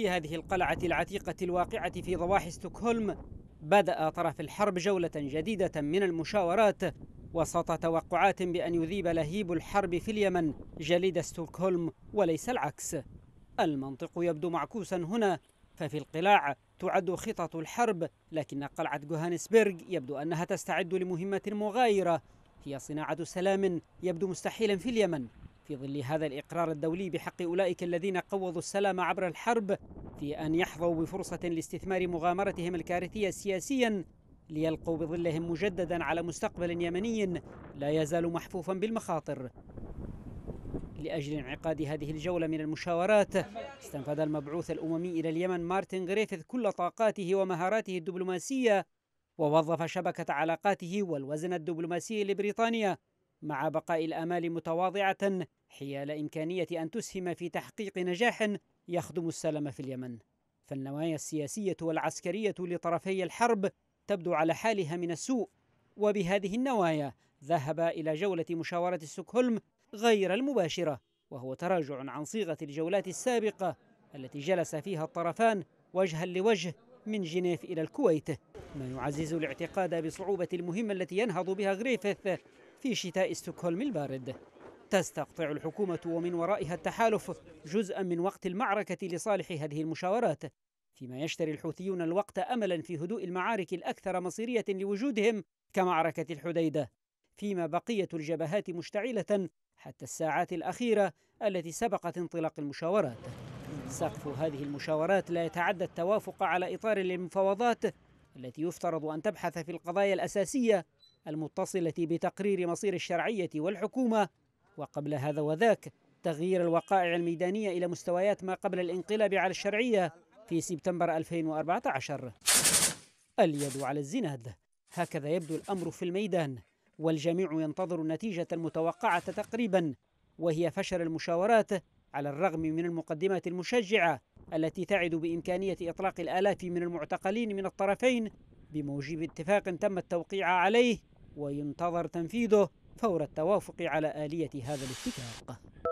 في هذه القلعة العتيقة الواقعة في ضواحي ستوكهولم بدأ طرف الحرب جولة جديدة من المشاورات وسط توقعات بأن يذيب لهيب الحرب في اليمن جليد ستوكهولم وليس العكس المنطق يبدو معكوسا هنا ففي القلاع تعد خطط الحرب لكن قلعة جوهانسبرغ يبدو أنها تستعد لمهمة مغايرة هي صناعة سلام يبدو مستحيلا في اليمن في ظل هذا الإقرار الدولي بحق أولئك الذين قوضوا السلام عبر الحرب في أن يحظوا بفرصة لاستثمار مغامرتهم الكارثية سياسيا ليلقوا بظلهم مجددا على مستقبل يمني لا يزال محفوفا بالمخاطر لأجل انعقاد هذه الجولة من المشاورات استنفذ المبعوث الأممي إلى اليمن مارتن غريفيث كل طاقاته ومهاراته الدبلوماسية ووظف شبكة علاقاته والوزن الدبلوماسي لبريطانيا مع بقاء الآمال متواضعة حيال إمكانية أن تسهم في تحقيق نجاح يخدم السلام في اليمن فالنوايا السياسية والعسكرية لطرفي الحرب تبدو على حالها من السوء وبهذه النوايا ذهب إلى جولة مشاورة ستوكهولم غير المباشرة وهو تراجع عن صيغة الجولات السابقة التي جلس فيها الطرفان وجها لوجه من جنيف إلى الكويت ما يعزز الاعتقاد بصعوبة المهمة التي ينهض بها غريفيث في شتاء ستوكهولم البارد تستقطع الحكومة ومن ورائها التحالف جزءا من وقت المعركة لصالح هذه المشاورات فيما يشتري الحوثيون الوقت أملا في هدوء المعارك الأكثر مصيرية لوجودهم كمعركة الحديدة فيما بقية الجبهات مشتعلة حتى الساعات الأخيرة التي سبقت انطلاق المشاورات سقف هذه المشاورات لا يتعدى التوافق على إطار للمفاوضات التي يفترض أن تبحث في القضايا الأساسية المتصلة بتقرير مصير الشرعية والحكومة وقبل هذا وذاك تغيير الوقائع الميدانية إلى مستويات ما قبل الانقلاب على الشرعية في سبتمبر 2014 اليد على الزناد هكذا يبدو الأمر في الميدان والجميع ينتظر النتيجة المتوقعة تقريبا وهي فشل المشاورات على الرغم من المقدمات المشجعة التي تعد بإمكانية إطلاق الآلاف من المعتقلين من الطرفين بموجب اتفاق تم التوقيع عليه وينتظر تنفيذه فور التوافق على آلية هذا الاتفاق